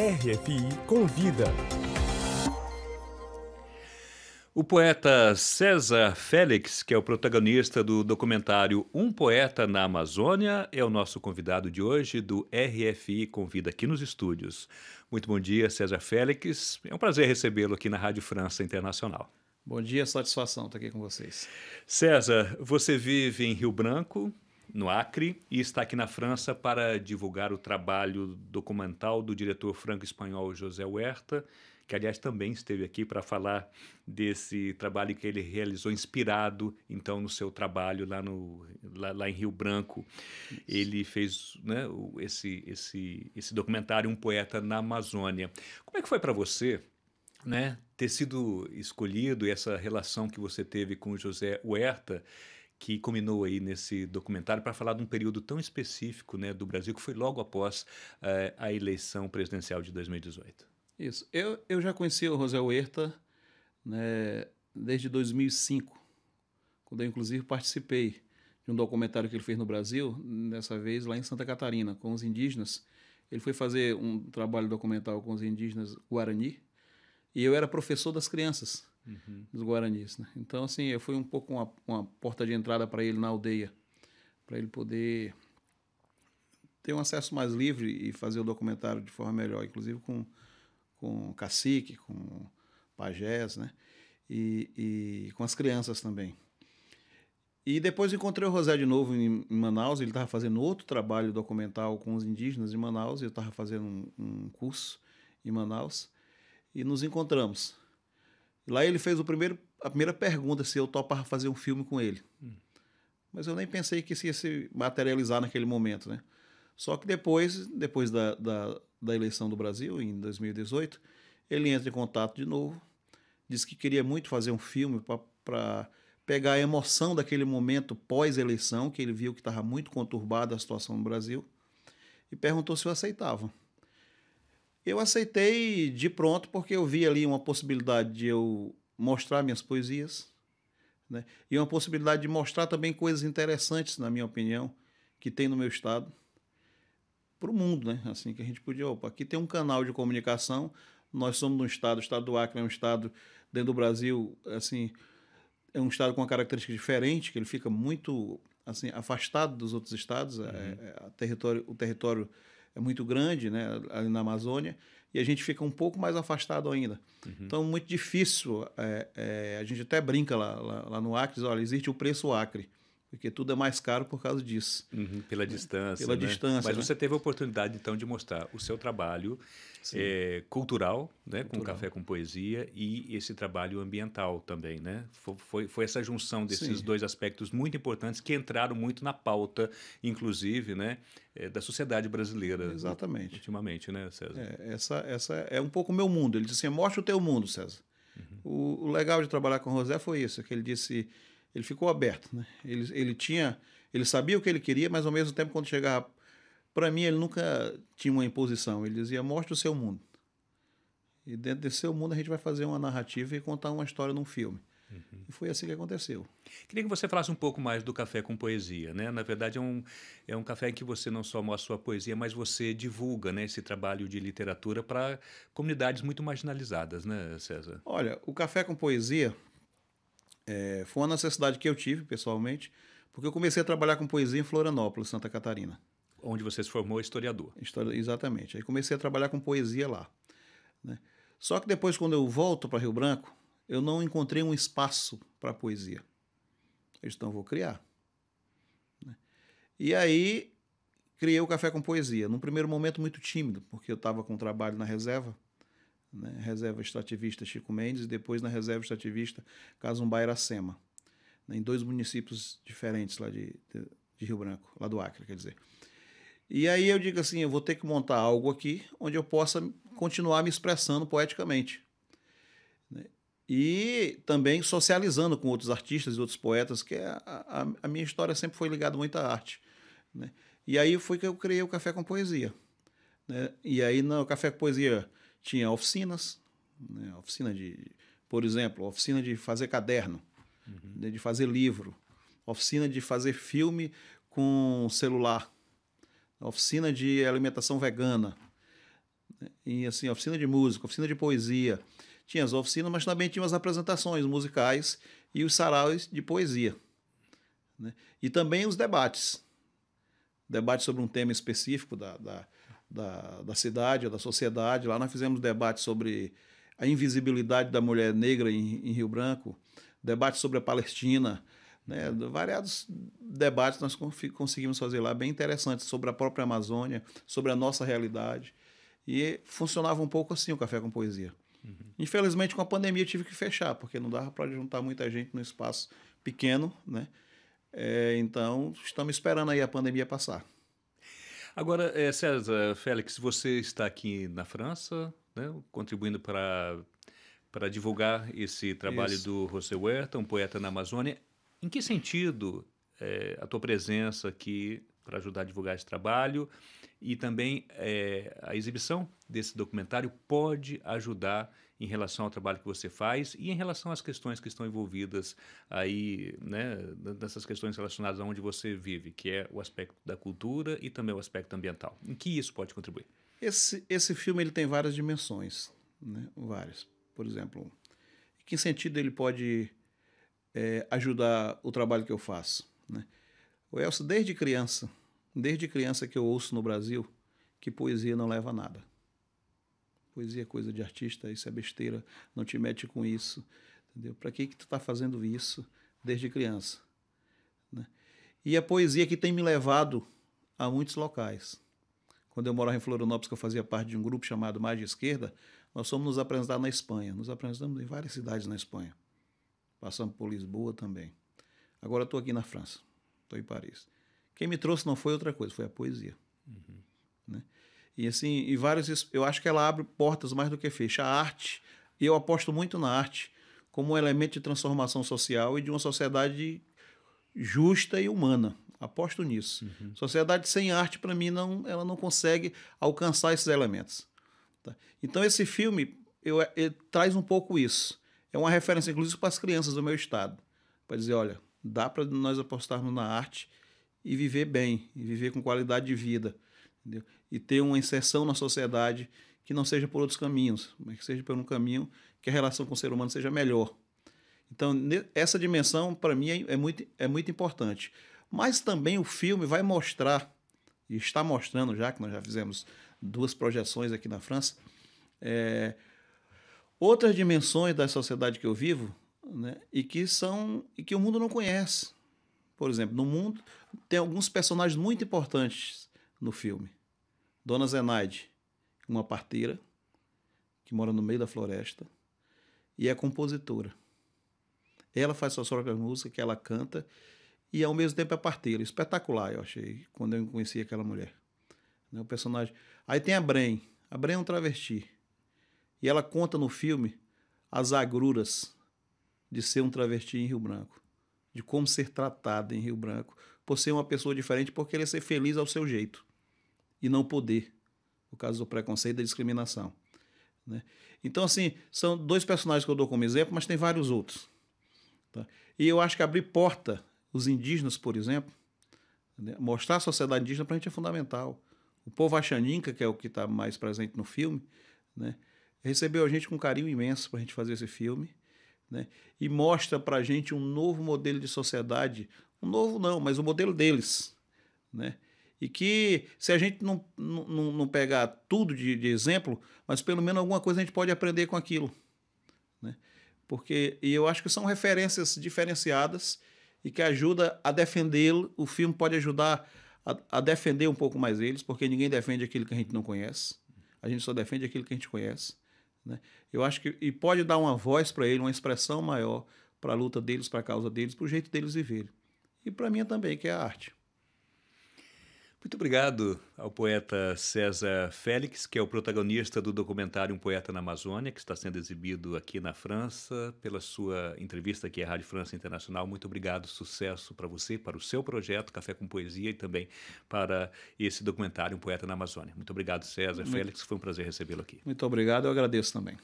RFI Convida. O poeta César Félix, que é o protagonista do documentário Um Poeta na Amazônia, é o nosso convidado de hoje do RFI Convida aqui nos estúdios. Muito bom dia, César Félix. É um prazer recebê-lo aqui na Rádio França Internacional. Bom dia, satisfação estar aqui com vocês. César, você vive em Rio Branco, no Acre e está aqui na França para divulgar o trabalho documental do diretor franco-espanhol José Huerta, que aliás também esteve aqui para falar desse trabalho que ele realizou inspirado então no seu trabalho lá no lá, lá em Rio Branco Isso. ele fez né, esse esse esse documentário um poeta na Amazônia como é que foi para você né ter sido escolhido essa relação que você teve com José Huerta que culminou aí nesse documentário para falar de um período tão específico né, do Brasil, que foi logo após uh, a eleição presidencial de 2018. Isso. Eu, eu já conheci o José Huerta né, desde 2005, quando eu, inclusive, participei de um documentário que ele fez no Brasil, dessa vez lá em Santa Catarina, com os indígenas. Ele foi fazer um trabalho documental com os indígenas Guarani, e eu era professor das crianças uhum. dos guaranis. Né? Então, assim, eu fui um pouco uma, uma porta de entrada para ele na aldeia, para ele poder ter um acesso mais livre e fazer o documentário de forma melhor, inclusive com, com cacique, com pajés, né? E, e com as crianças também. E depois encontrei o Rosé de novo em, Manaus. Ele estava fazendo outro trabalho documental com os indígenas em Manaus. E eu estava fazendo um, um, curso em Manaus. E nos encontramos. Lá ele fez o primeiro, a primeira pergunta se eu topava fazer um filme com ele. Hum. Mas eu nem pensei que isso ia se materializar naquele momento, né? Só que depois, depois da, da, da eleição do Brasil, em 2018, ele entra em contato de novo, diz que queria muito fazer um filme para pegar a emoção daquele momento pós-eleição, que ele viu que estava muito conturbada a situação no Brasil, e perguntou se eu aceitava. Eu aceitei de pronto porque eu vi ali uma possibilidade de eu mostrar minhas poesias né? e uma possibilidade de mostrar também coisas interessantes, na minha opinião, que tem no meu estado para o mundo, né? Assim que a gente podia, opa, aqui tem um canal de comunicação. Nós somos um estado, o estado do Acre é um estado dentro do Brasil, assim, é um estado com uma característica diferente, que ele fica muito assim afastado dos outros estados, é, uhum. é, é, território, o território é muito grande, né, ali na Amazônia, e a gente fica um pouco mais afastado ainda. Uhum. Então, é muito difícil. É, é, a gente até brinca lá, lá, lá no Acre, olha, existe o preço Acre porque tudo é mais caro por causa disso. Uhum, pela né? distância. Pela né? distância. Mas né? você teve a oportunidade, então, de mostrar o seu trabalho é, cultural, né? cultural, com café com poesia, e esse trabalho ambiental também. Né? Foi, foi essa junção desses Sim. dois aspectos muito importantes que entraram muito na pauta, inclusive, né? É, da sociedade brasileira. Exatamente. Ultimamente, né, César? É, essa, essa é um pouco o meu mundo. Ele disse assim, mostra o teu mundo, César. Uhum. O, o legal de trabalhar com o José foi isso, que ele disse ele ficou aberto, né? Ele, ele tinha, ele sabia o que ele queria, mas ao mesmo tempo quando chegava para mim ele nunca tinha uma imposição. Ele dizia: "Mostre o seu mundo". E dentro desse seu mundo a gente vai fazer uma narrativa e contar uma história num filme. Uhum. E foi assim que aconteceu. Queria que você falasse um pouco mais do Café com Poesia. Né? Na verdade, é um, é um café em que você não só mostra sua poesia, mas você divulga né, esse trabalho de literatura para comunidades muito marginalizadas, né, César? Olha, o Café com Poesia é, foi uma necessidade que eu tive, pessoalmente, porque eu comecei a trabalhar com poesia em Florianópolis, Santa Catarina. Onde você se formou historiador. exatamente. Aí comecei a trabalhar com poesia lá. Né? Só que depois, quando eu volto para Rio Branco, eu não encontrei um espaço para poesia. Eu disse, então vou criar. Né? E aí criei o Café com Poesia. Num primeiro momento muito tímido, porque eu estava com trabalho na reserva né, reserva extrativista Chico Mendes e depois na reserva extrativista Casumbá Iracema, né, em dois municípios diferentes lá de, de, de, Rio Branco, lá do Acre, quer dizer. E aí eu digo assim, eu vou ter que montar algo aqui onde eu possa continuar me expressando poeticamente. Né, e também socializando com outros artistas e outros poetas, que é a, a, a minha história sempre foi ligada muito à arte. Né. E aí foi que eu criei o Café com Poesia. Né. E aí no Café com Poesia tinha oficinas, né? oficina de, por exemplo, oficina de fazer caderno, uhum. Né, de fazer livro, oficina de fazer filme com celular, oficina de alimentação vegana, né, e assim, oficina de música, oficina de poesia. Tinha as oficinas, mas também tinha as apresentações musicais e os saraues de poesia. Né? E também os debates. Debate sobre um tema específico da, da, da, da cidade, da sociedade. Lá nós fizemos debate sobre a invisibilidade da mulher negra em, em Rio Branco, debate sobre a Palestina, né? Uhum. variados debates nós conseguimos fazer lá, bem interessantes, sobre a própria Amazônia, sobre a nossa realidade. E funcionava um pouco assim o Café com Poesia. Uhum. Infelizmente, com a pandemia, eu tive que fechar, porque não dava para juntar muita gente num espaço pequeno, né? É, então, estamos esperando aí a pandemia passar. Agora, é, César, Félix, você está aqui na França, né, contribuindo para para divulgar esse trabalho Isso. do José Huerta, um poeta na Amazônia. Em que sentido é, a tua presença aqui para ajudar a divulgar esse trabalho. E também é, a exibição desse documentário pode ajudar em relação ao trabalho que você faz e em relação às questões que estão envolvidas aí, né, questões relacionadas a onde você vive, que é o aspecto da cultura e também o aspecto ambiental. Em que isso pode contribuir? Esse, esse filme ele tem várias dimensões, né? várias. Por exemplo, em que sentido ele pode é, ajudar o trabalho que eu faço? Né? O Elcio, desde criança, desde criança que eu ouço no Brasil que poesia não leva a nada. Poesia é coisa de artista, isso é besteira, não te mete com isso. Entendeu? Para que, que tu está fazendo isso desde criança? Né? E a poesia que tem me levado a muitos locais. Quando eu morava em Florianópolis, que eu fazia parte de um grupo chamado Mais de Esquerda, nós fomos nos apresentar na Espanha. Nos apresentamos em várias cidades na Espanha. Passamos por Lisboa também. Agora estou aqui na França estou em Paris. Quem me trouxe não foi outra coisa, foi a poesia. Uhum. Né? E assim, e vários, eu acho que ela abre portas mais do que fecha. A arte, e eu aposto muito na arte como um elemento de transformação social e de uma sociedade justa e humana. Aposto nisso. Uhum. Sociedade sem arte, para mim, não, ela não consegue alcançar esses elementos. Tá? Então, esse filme eu, ele traz um pouco isso. É uma referência, inclusive, para as crianças do meu estado, para dizer: olha, dá para nós apostarmos na arte e viver bem, e viver com qualidade de vida, entendeu? e ter uma inserção na sociedade que não seja por outros caminhos, mas que seja por um caminho que a relação com o ser humano seja melhor. Então, essa dimensão, para mim, é, é muito, é muito importante. Mas também o filme vai mostrar, e está mostrando já, que nós já fizemos duas projeções aqui na França, é, outras dimensões da sociedade que eu vivo, né? e que são e que o mundo não conhece. Por exemplo, no mundo tem alguns personagens muito importantes no filme. Dona Zenaide, uma parteira que mora no meio da floresta e é compositora. Ela faz suas próprias músicas que ela canta e ao mesmo tempo é parteira. Espetacular, eu achei, quando eu conheci aquela mulher. Né? O personagem. Aí tem a Bren. A Bren é um travesti. E ela conta no filme as agruras de ser um travesti em Rio Branco, de como ser tratado em Rio Branco, por ser uma pessoa diferente, por querer ser feliz ao seu jeito e não poder, no caso do preconceito e da discriminação. Né? Então, assim, são dois personagens que eu dou como exemplo, mas tem vários outros. Tá? E eu acho que abrir porta, os indígenas, por exemplo, né? mostrar a sociedade indígena para a gente é fundamental. O povo achaninca, que é o que está mais presente no filme, né? recebeu a gente com um carinho imenso para a gente fazer esse filme né? e mostra para a gente um novo modelo de sociedade, um novo não, mas o um modelo deles. Né? E que se a gente não, não, não pegar tudo de, de, exemplo, mas pelo menos alguma coisa a gente pode aprender com aquilo. Né? Porque, e eu acho que são referências diferenciadas e que ajuda a defendê-lo, o filme pode ajudar a, a defender um pouco mais eles, porque ninguém defende aquilo que a gente não conhece, a gente só defende aquilo que a gente conhece. Né? Eu acho que e pode dar uma voz para ele, uma expressão maior para a luta deles, para a causa deles, para o jeito deles viverem. E para mim também, que é a arte. Muito obrigado ao poeta César Félix, que é o protagonista do documentário Um Poeta na Amazônia, que está sendo exibido aqui na França, pela sua entrevista aqui à Rádio França Internacional. Muito obrigado, sucesso para você, para o seu projeto Café com Poesia e também para esse documentário Um Poeta na Amazônia. Muito obrigado, César Muito... Félix, foi um prazer recebê-lo aqui. Muito obrigado, eu agradeço também.